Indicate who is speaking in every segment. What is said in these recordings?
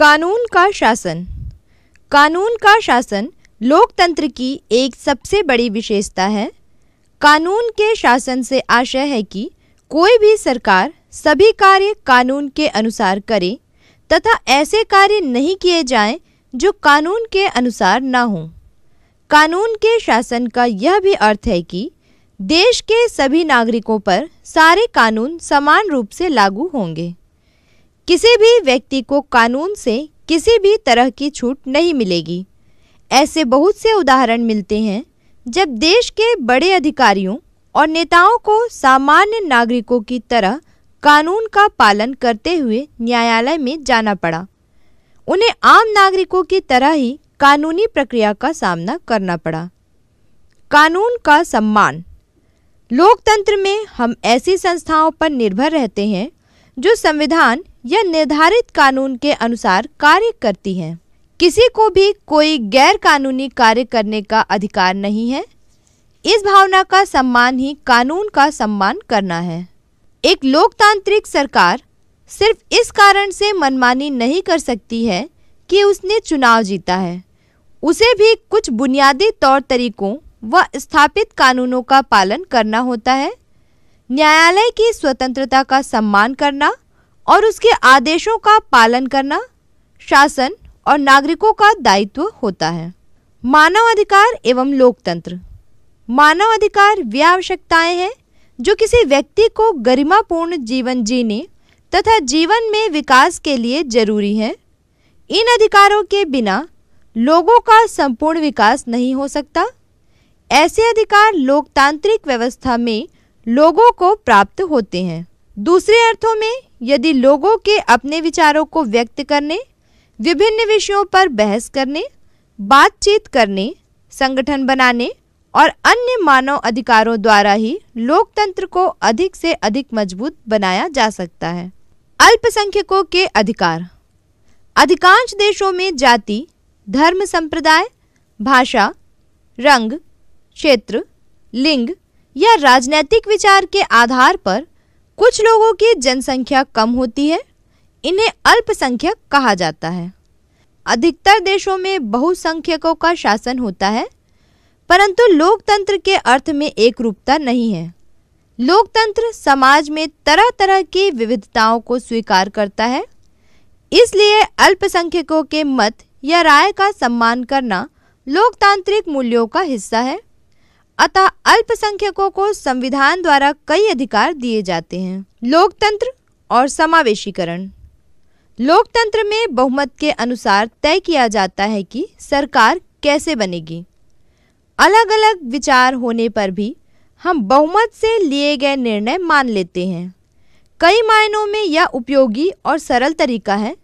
Speaker 1: कानून का शासन कानून का शासन लोकतंत्र की एक सबसे बड़ी विशेषता है कानून के शासन से आशय है कि कोई भी सरकार सभी कार्य कानून के अनुसार करे तथा ऐसे कार्य नहीं किए जाएं जो कानून के अनुसार ना हों कानून के शासन का यह भी अर्थ है कि देश के सभी नागरिकों पर सारे कानून समान रूप से लागू होंगे किसी भी व्यक्ति को कानून से किसी भी तरह की छूट नहीं मिलेगी ऐसे बहुत से उदाहरण मिलते हैं जब देश के बड़े अधिकारियों और नेताओं को सामान्य नागरिकों की तरह कानून का पालन करते हुए न्यायालय में जाना पड़ा उन्हें आम नागरिकों की तरह ही कानूनी प्रक्रिया का सामना करना पड़ा कानून का सम्मान लोकतंत्र में हम ऐसी संस्थाओं पर निर्भर रहते हैं जो संविधान या निर्धारित कानून के अनुसार कार्य करती हैं किसी को भी कोई गैर कानूनी कार्य करने का अधिकार नहीं है इस भावना का सम्मान ही कानून का सम्मान करना है एक लोकतांत्रिक सरकार सिर्फ इस कारण से मनमानी नहीं कर सकती है कि उसने चुनाव जीता है उसे भी कुछ बुनियादी तौर तरीकों व स्थापित कानूनों का पालन करना होता है न्यायालय की स्वतंत्रता का सम्मान करना और उसके आदेशों का पालन करना शासन और नागरिकों का दायित्व होता है मानव अधिकार एवं लोकतंत्र मानव अधिकार वे आवश्यकताएँ हैं जो किसी व्यक्ति को गरिमापूर्ण जीवन जीने तथा जीवन में विकास के लिए जरूरी हैं इन अधिकारों के बिना लोगों का संपूर्ण विकास नहीं हो सकता ऐसे अधिकार लोकतांत्रिक व्यवस्था में लोगों को प्राप्त होते हैं दूसरे अर्थों में यदि लोगों के अपने विचारों को व्यक्त करने विभिन्न विषयों पर बहस करने बातचीत करने संगठन बनाने और अन्य मानव अधिकारों द्वारा ही लोकतंत्र को अधिक से अधिक मजबूत बनाया जा सकता है अल्पसंख्यकों के अधिकार अधिकांश देशों में जाति धर्म संप्रदाय भाषा रंग क्षेत्र लिंग या राजनैतिक विचार के आधार पर कुछ लोगों की जनसंख्या कम होती है इन्हें अल्पसंख्यक कहा जाता है अधिकतर देशों में बहुसंख्यकों का शासन होता है परंतु लोकतंत्र के अर्थ में एक रूपता नहीं है लोकतंत्र समाज में तरह तरह की विविधताओं को स्वीकार करता है इसलिए अल्पसंख्यकों के मत या राय का सम्मान करना लोकतांत्रिक मूल्यों का हिस्सा है अतः अल्पसंख्यकों को संविधान द्वारा कई अधिकार दिए जाते हैं लोकतंत्र और समावेशीकरण लोकतंत्र में बहुमत के अनुसार तय किया जाता है कि सरकार कैसे बनेगी अलग अलग विचार होने पर भी हम बहुमत से लिए गए निर्णय मान लेते हैं कई मायनों में यह उपयोगी और सरल तरीका है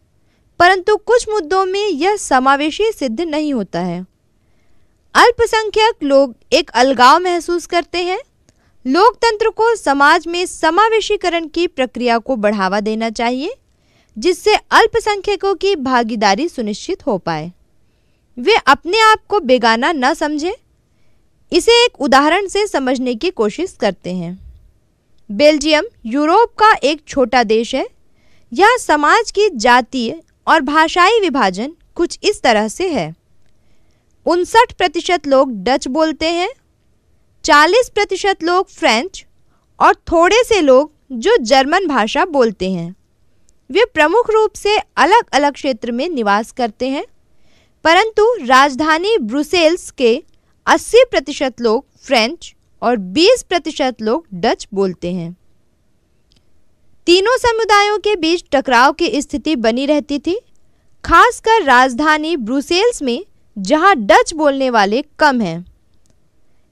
Speaker 1: परंतु कुछ मुद्दों में यह समावेशी सिद्ध नहीं होता है अल्पसंख्यक लोग एक अलगाव महसूस करते हैं लोकतंत्र को समाज में समावेशीकरण की प्रक्रिया को बढ़ावा देना चाहिए जिससे अल्पसंख्यकों की भागीदारी सुनिश्चित हो पाए वे अपने आप को बेगाना न समझें इसे एक उदाहरण से समझने की कोशिश करते हैं बेल्जियम यूरोप का एक छोटा देश है यह समाज की जातीय और भाषाई विभाजन कुछ इस तरह से है उनसठ प्रतिशत लोग डच बोलते हैं चालीस प्रतिशत लोग फ्रेंच और थोड़े से लोग जो जर्मन भाषा बोलते हैं वे प्रमुख रूप से अलग अलग क्षेत्र में निवास करते हैं परंतु राजधानी ब्रुसेल्स के 80 प्रतिशत लोग फ्रेंच और 20 प्रतिशत लोग डच बोलते हैं तीनों समुदायों के बीच टकराव की स्थिति बनी रहती थी खासकर राजधानी ब्रुसेल्स में जहां डच बोलने वाले कम हैं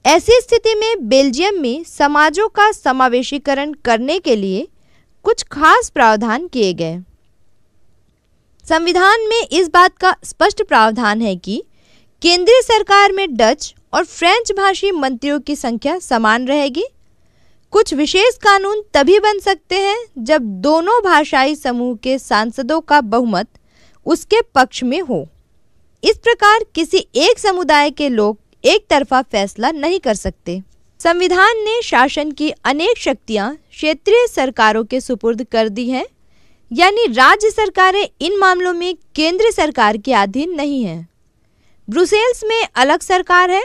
Speaker 1: ऐसी स्थिति में बेल्जियम में समाजों का समावेशीकरण करने के लिए कुछ खास प्रावधान किए गए संविधान में इस बात का स्पष्ट प्रावधान है कि केंद्रीय सरकार में डच और फ्रेंच भाषी मंत्रियों की संख्या समान रहेगी कुछ विशेष कानून तभी बन सकते हैं जब दोनों भाषाई समूह के सांसदों का बहुमत उसके पक्ष में हो इस प्रकार किसी एक समुदाय के लोग एक तरफा फैसला नहीं कर सकते संविधान ने शासन की अनेक शक्तियां क्षेत्रीय सरकारों के सुपुर्द कर दी हैं यानी राज्य सरकारें इन मामलों में केंद्र सरकार के अधीन नहीं हैं ब्रुसेल्स में अलग सरकार है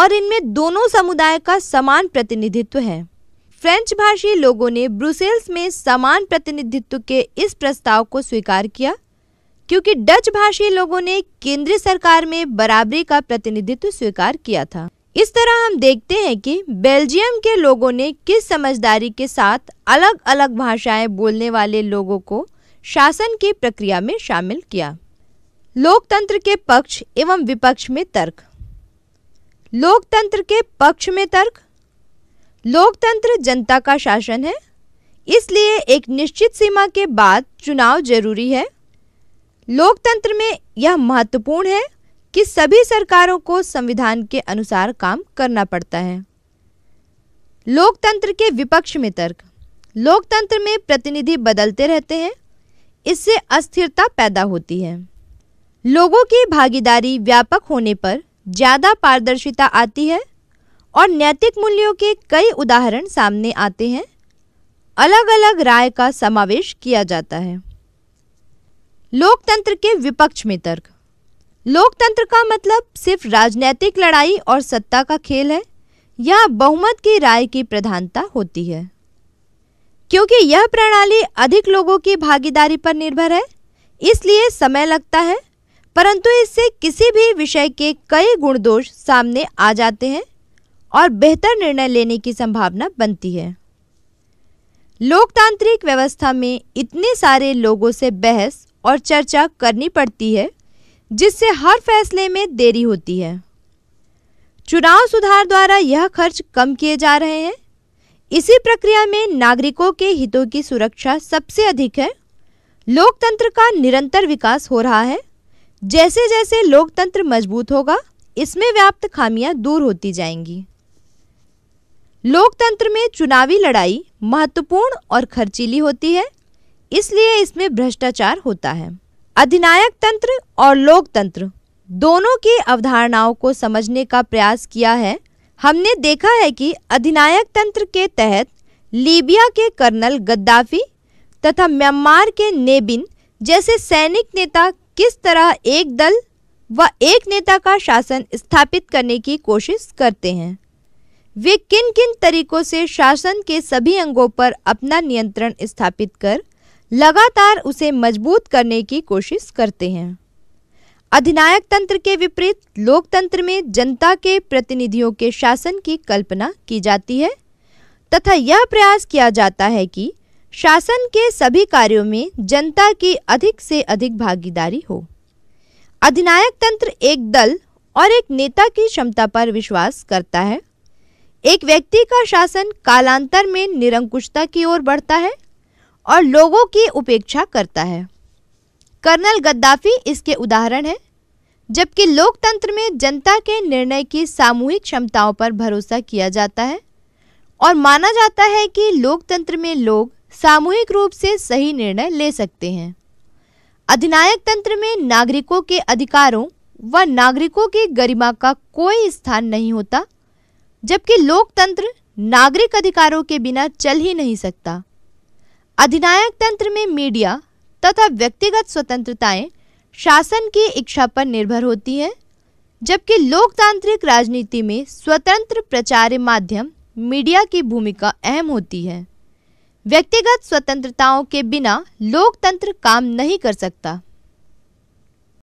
Speaker 1: और इनमें दोनों समुदाय का समान प्रतिनिधित्व है फ्रेंच भाषी लोगों ने ब्रुसेल्स में समान प्रतिनिधित्व के इस प्रस्ताव को स्वीकार किया क्योंकि डच भाषी लोगों ने केंद्र सरकार में बराबरी का प्रतिनिधित्व स्वीकार किया था इस तरह हम देखते हैं कि बेल्जियम के लोगों ने किस समझदारी के साथ अलग अलग भाषाएं बोलने वाले लोगों को शासन की प्रक्रिया में शामिल किया लोकतंत्र के पक्ष एवं विपक्ष में तर्क लोकतंत्र के पक्ष में तर्क लोकतंत्र जनता का शासन है इसलिए एक निश्चित सीमा के बाद चुनाव जरूरी है लोकतंत्र में यह महत्वपूर्ण है कि सभी सरकारों को संविधान के अनुसार काम करना पड़ता है लोकतंत्र के विपक्ष में तर्क लोकतंत्र में प्रतिनिधि बदलते रहते हैं इससे अस्थिरता पैदा होती है लोगों की भागीदारी व्यापक होने पर ज़्यादा पारदर्शिता आती है और नैतिक मूल्यों के कई उदाहरण सामने आते हैं अलग अलग राय का समावेश किया जाता है लोकतंत्र के विपक्ष में तर्क लोकतंत्र का मतलब सिर्फ राजनैतिक लड़ाई और सत्ता का खेल है यह बहुमत की राय की प्रधानता होती है क्योंकि यह प्रणाली अधिक लोगों की भागीदारी पर निर्भर है इसलिए समय लगता है परंतु इससे किसी भी विषय के कई गुण दोष सामने आ जाते हैं और बेहतर निर्णय लेने की संभावना बनती है लोकतांत्रिक व्यवस्था में इतने सारे लोगों से बहस और चर्चा करनी पड़ती है जिससे हर फैसले में देरी होती है चुनाव सुधार द्वारा यह खर्च कम किए जा रहे हैं इसी प्रक्रिया में नागरिकों के हितों की सुरक्षा सबसे अधिक है लोकतंत्र का निरंतर विकास हो रहा है जैसे जैसे लोकतंत्र मजबूत होगा इसमें व्याप्त खामियां दूर होती जाएंगी लोकतंत्र में चुनावी लड़ाई महत्वपूर्ण और खर्चीली होती है इसलिए इसमें भ्रष्टाचार होता है अधिनायक तंत्र और लोकतंत्र दोनों की अवधारणाओं को समझने का प्रयास किया है हमने देखा है कि अधिनायक तंत्र के तहत लीबिया के कर्नल गद्दाफी तथा म्यांमार के नेबिन जैसे सैनिक नेता किस तरह एक दल व एक नेता का शासन स्थापित करने की कोशिश करते हैं वे किन किन तरीकों से शासन के सभी अंगों पर अपना नियंत्रण स्थापित कर लगातार उसे मजबूत करने की कोशिश करते हैं अधिनायक तंत्र के विपरीत लोकतंत्र में जनता के प्रतिनिधियों के शासन की कल्पना की जाती है तथा यह प्रयास किया जाता है कि शासन के सभी कार्यों में जनता की अधिक से अधिक भागीदारी हो अधिनायक तंत्र एक दल और एक नेता की क्षमता पर विश्वास करता है एक व्यक्ति का शासन कालांतर में निरंकुशता की ओर बढ़ता है और लोगों की उपेक्षा करता है कर्नल गद्दाफी इसके उदाहरण है जबकि लोकतंत्र में जनता के निर्णय की सामूहिक क्षमताओं पर भरोसा किया जाता है और माना जाता है कि लोकतंत्र में लोग सामूहिक रूप से सही निर्णय ले सकते हैं अधिनायक तंत्र में नागरिकों के अधिकारों व नागरिकों की गरिमा का कोई स्थान नहीं होता जबकि लोकतंत्र नागरिक अधिकारों के बिना चल ही नहीं सकता अधिनायक तंत्र में मीडिया तथा व्यक्तिगत स्वतंत्रताएं शासन की इच्छा पर निर्भर होती हैं जबकि लोकतांत्रिक राजनीति में स्वतंत्र प्रचार माध्यम मीडिया की भूमिका अहम होती है व्यक्तिगत स्वतंत्रताओं के बिना लोकतंत्र काम नहीं कर सकता